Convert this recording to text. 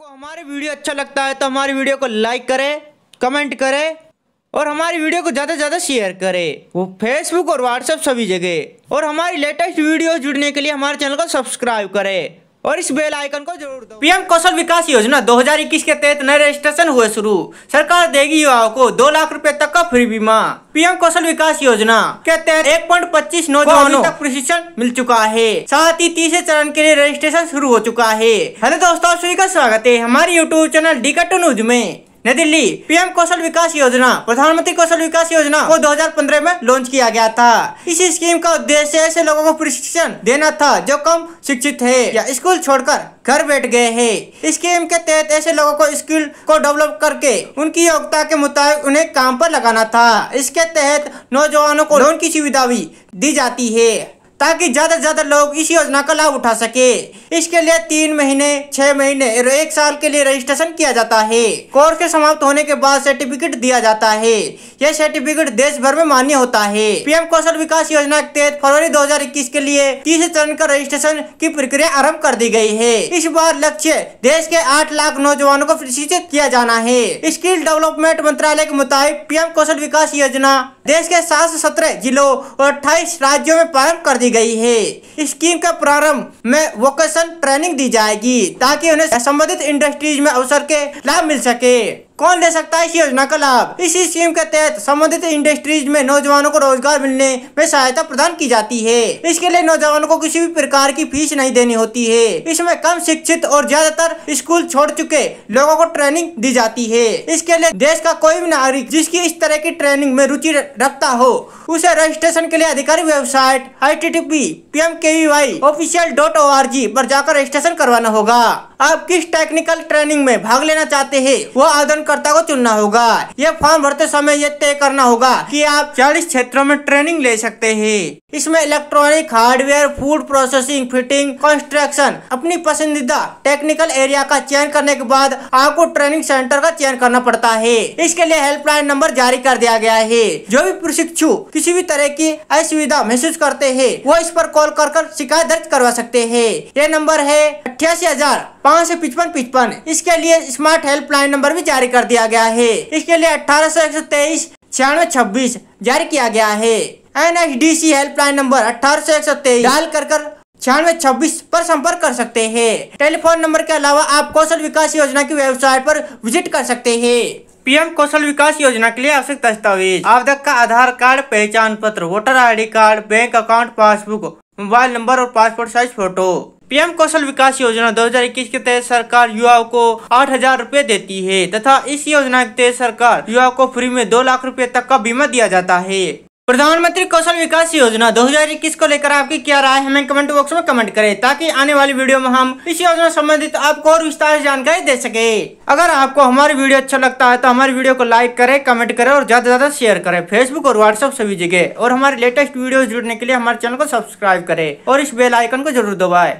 आपको हमारे वीडियो अच्छा लगता है तो हमारी वीडियो को लाइक करें कमेंट करें और हमारी वीडियो को ज़्यादा से ज़्यादा शेयर करें वो फेसबुक और व्हाट्सएप सभी जगह और हमारी लेटेस्ट वीडियो जुड़ने के लिए हमारे चैनल को सब्सक्राइब करें और इस बेल आइकन को जरूर दो पीएम कौशल विकास योजना 2021 के तहत नए रजिस्ट्रेशन हुए शुरू सरकार देगी युवाओं को दो लाख रुपए तक का फ्री बीमा पीएम कौशल विकास योजना के तहत एक पॉइंट पच्चीस नौजवानों तक प्रशिक्षण मिल चुका है साथ ही तीसरे चरण के लिए रजिस्ट्रेशन शुरू हो चुका है हेलो दोस्तों सभी का स्वागत है हमारे यूट्यूब चैनल डी न्यूज में नई दिल्ली पीएम कौशल विकास योजना प्रधानमंत्री कौशल विकास योजना को 2015 में लॉन्च किया गया था इस स्कीम का उद्देश्य ऐसे लोगों को प्रशिक्षण देना था जो कम शिक्षित है या स्कूल छोड़कर घर बैठ गए हैं स्कीम के तहत ऐसे लोगों को स्किल को डेवलप करके उनकी योग्यता के मुताबिक उन्हें काम पर लगाना था इसके तहत नौजवानों को लोन की सुविधा भी दी जाती है ताकि ज्यादा से ज्यादा लोग इस योजना का लाभ उठा सके इसके लिए तीन महीने छह महीने और एक साल के लिए रजिस्ट्रेशन किया जाता है कोर्स के समाप्त होने के बाद सर्टिफिकेट दिया जाता है यह सर्टिफिकेट देश भर में मान्य होता है पीएम कौशल विकास योजना के तहत फरवरी 2021 के लिए तीसरे चरण का रजिस्ट्रेशन की प्रक्रिया आरंभ कर दी गई है इस बार लक्ष्य देश के आठ लाख नौजवानों को प्रशिक्षित किया जाना है स्किल डेवलपमेंट मंत्रालय के मुताबिक पीएम कौशल विकास योजना देश के सात सौ सत्रह जिलों और अट्ठाईस राज्यों में प्रारंभ कर दी गई है स्कीम का प्रारंभ में वोकेशन ट्रेनिंग दी जाएगी ताकि उन्हें संबंधित इंडस्ट्रीज में अवसर के लाभ मिल सके कौन ले सकता है इस योजना का लाभ इसी स्कीम के तहत संबंधित इंडस्ट्रीज में नौजवानों को रोजगार मिलने में सहायता प्रदान की जाती है इसके लिए नौजवानों को किसी भी प्रकार की फीस नहीं देनी होती है इसमें कम शिक्षित और ज्यादातर स्कूल छोड़ चुके लोगों को ट्रेनिंग दी जाती है इसके लिए देश का कोई भी नागरिक जिसकी इस तरह की ट्रेनिंग में रुचि रखता हो उसे रजिस्ट्रेशन के लिए अधिकारी website I T T P P M K V Y official dot O R G पर जाकर रजिस्ट्रेशन करवाना होगा आप किस टेक्निकल ट्रेनिंग में भाग लेना चाहते हैं वो आवेदनकर्ता को चुनना होगा यह फॉर्म भरते समय यह तय करना होगा कि आप चालीस क्षेत्रों में ट्रेनिंग ले सकते हैं इसमें electronic hardware food processing fitting construction अपनी पसंदीदा टेक्निकल एरिया का चयन करने के बाद आपको ट्रेनिंग सेंटर का चयन करना पड़ता है इसके लिए हेल्पलाइन नंबर जारी कर दिया गया है जो भी प्रशिक्षु किसी भी तरह की असुविधा महसूस करते हैं वो इस पर कॉल कर, कर शिकायत दर्ज करवा सकते हैं यह नंबर है अठासी हजार पाँच सौ पिचपन पिचपन इसके लिए स्मार्ट हेल्पलाइन नंबर भी जारी कर दिया गया है इसके लिए अठारह सौ एक सौ तेईस छियानवे छब्बीस जारी किया गया है N H D C helpline number अठारह सौ एक सौ तेईस डायल कर कर छियानवे छब्बीस पर संपर्क कर सकते हैं टेलीफोन नंबर के अलावा आप कौशल विकास योजना की वेबसाइट पर विजिट कर सकते हैं पीएम कौशल विकास योजना के लिए आवश्यक दस्तावेज आवेदक का आधार कार्ड पहचान पत्र voter ID card bank account passbook mobile number और passport size photo PM Kaushal Vikas Yojana 2021 के तहत सरकार युवाओं को आठ हजार रूपए देती है तथा इस योजना के तहत सरकार युवाओं को फ्री में दो लाख रूपए तक का बीमा दिया जाता है प्रधानमंत्री कौशल विकास योजना 2021 को लेकर आपकी क्या राय हमें कमेंट बॉक्स में कमेंट करें ताकि आने वाली वीडियो में हम इस योजना संबंधित आपको और विस्तार से जानकारी दे सके अगर आपको हमारी वीडियो अच्छा लगता है तो हमारी वीडियो को लाइक करें कमेंट करें और ज्यादा से ज्यादा शेयर करें फेसबुक और व्हाट्सएप सभी जगह और हमारे लेटेस्ट वीडियो जुड़ने के लिए हमारे चैनल को सब्सक्राइब करें और इस बेल आइकन को जरूर दबाए